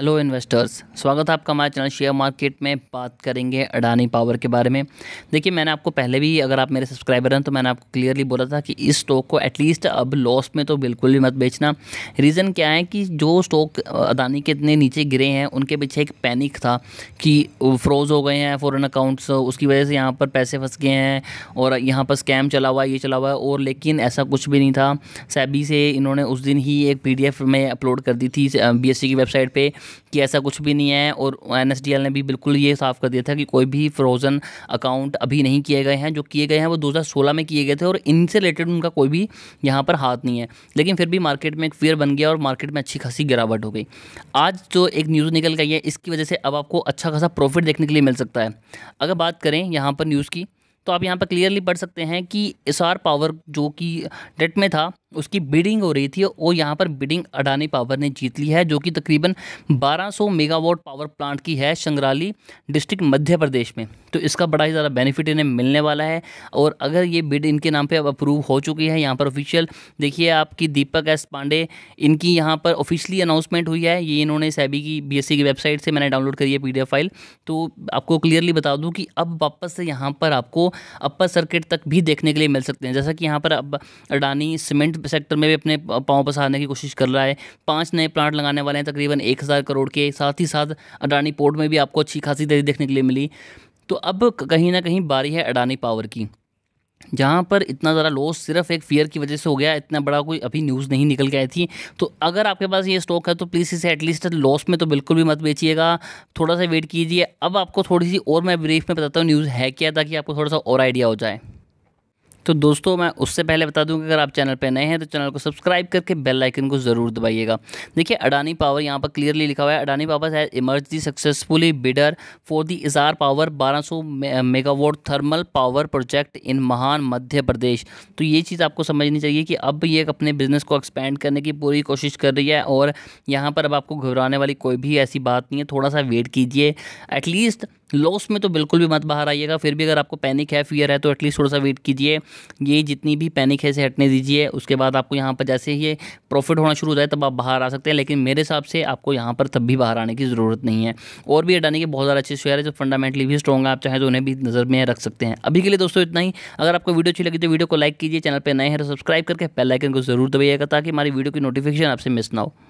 hello investors स्वागत है आपका हमारे चैनल शेयर मार्केट में बात करेंगे अडानी पावर के बारे में देखिए मैंने आपको पहले भी अगर आप मेरे सब्सक्राइबर हैं तो मैंने आपको क्लियरली बोला था कि इस स्टॉक को एटलीस्ट अब लॉस में तो बिल्कुल भी मत बेचना रीज़न क्या है कि जो स्टॉक अडानी के इतने नीचे गिरे हैं उनके पीछे एक पैनिक था कि फ्रोज़ हो गए हैं फ़ॉरन अकाउंट्स उसकी वजह से यहाँ पर पैसे फंस गए हैं और यहाँ पर स्कैम चला हुआ है ये चला हुआ है और लेकिन ऐसा कुछ भी नहीं था सैबी से इन्होंने उस दिन ही एक पी में अपलोड कर दी थी बी की वेबसाइट पर कि ऐसा कुछ भी नहीं है और एन ने भी बिल्कुल ये साफ कर दिया था कि कोई भी फ्रोज़न अकाउंट अभी नहीं किए गए हैं जो किए गए हैं वो 2016 में किए गए थे और इनसे रिलेटेड उनका कोई भी यहाँ पर हाथ नहीं है लेकिन फिर भी मार्केट में एक फेयर बन गया और मार्केट में अच्छी खासी गिरावट हो गई आज जो एक न्यूज़ निकल गई है इसकी वजह से अब आपको अच्छा खासा प्रॉफिट देखने के लिए मिल सकता है अगर बात करें यहाँ पर न्यूज़ की तो आप यहाँ पर क्लियरली पढ़ सकते हैं कि एस पावर जो कि डेट में था उसकी बिडिंग हो रही थी और यहाँ पर बिडिंग अडानी पावर ने जीत ली है जो कि तकरीबन 1200 मेगावाट पावर प्लांट की है संग्राली डिस्ट्रिक्ट मध्य प्रदेश में तो इसका बड़ा ही ज़्यादा बेनिफिट इन्हें मिलने वाला है और अगर ये बिड इनके नाम पे अब अप्रूव हो चुकी है यहाँ पर ऑफिशियल देखिए आपकी दीपक एस पांडे इनकी यहाँ पर ऑफिशियली अनाउंसमेंट हुई है ये इन्होंने सैबी e की बी e की वेबसाइट से मैंने डाउनलोड करी है पी फाइल तो आपको क्लियरली बता दूँ कि अब वापस से यहाँ पर आपको अपर सर्किट तक भी देखने के लिए मिल सकते हैं जैसा कि यहाँ पर अब अडानी सीमेंट सेक्टर में भी अपने पाँव पसारने की कोशिश कर रहा है पाँच नए प्लांट लगाने वाले हैं तकरीबन एक हज़ार करोड़ के साथ ही साथ अडानी पोर्ट में भी आपको अच्छी खासी देरी देखने के लिए मिली तो अब कहीं ना कहीं बारी है अडानी पावर की जहाँ पर इतना ज़्यादा लॉस सिर्फ एक फियर की वजह से हो गया इतना बड़ा कोई अभी न्यूज़ नहीं निकल के आई थी तो अगर आपके पास ये स्टॉक है तो प्लीज़ इसे एटलीस्ट लॉस में तो बिल्कुल भी मत बेचिएगा थोड़ा सा वेट कीजिए अब आपको थोड़ी सी और मैं ब्रीफ में बताता हूँ न्यूज़ है क्या ताकि आपको थोड़ा सा और आइडिया हो जाए तो दोस्तों मैं उससे पहले बता दूं कि अगर आप चैनल पर नए हैं तो चैनल को सब्सक्राइब करके बेल आइकन को ज़रूर दबाइएगा देखिए अडानी पावर यहाँ पर क्लियरली लिखा हुआ है अडानी पावर है emerge the successfully bidder for the Essar power 1200 megawatt thermal power project in Mahan Madhya प्रदेश तो ये चीज़ आपको समझनी चाहिए कि अब ये अपने बिज़नेस को एक्सपेंड करने की पूरी कोशिश कर रही है और यहाँ पर अब आपको घबराने वाली कोई भी ऐसी बात नहीं है थोड़ा सा वेट कीजिए एटलीस्ट लॉस में तो बिल्कुल भी मत बाहर आइएगा फिर भी अगर आपको पैनिक है फियर है तो एटलीस्ट थोड़ा सा वेट कीजिए ये जितनी भी पैनिक है इसे हटने दीजिए उसके बाद आपको यहाँ पर जैसे ही प्रॉफिट होना शुरू हो जाए तब आप बाहर आ सकते हैं लेकिन मेरे हिसाब से आपको यहाँ पर तब भी बाहर आने की ज़रूरत नहीं है और भी अडानी के बहुत सारे अच्छे शेयर है जो फंडामेंटली भी स्ट्रॉग है आप चाहें तो उन्हें भी नज़र में रख सकते हैं अभी के लिए दोस्तों इतना ही अगर आपको वीडियो अच्छी लगी तो वीडियो को लाइक कीजिए चैनल पर नए हैं तो सब्सक्राइब करके पहलाइकन को जरूर दबाइएगा ताकि हमारी वीडियो की नोटिफिकेशन आपसे मिस ना हो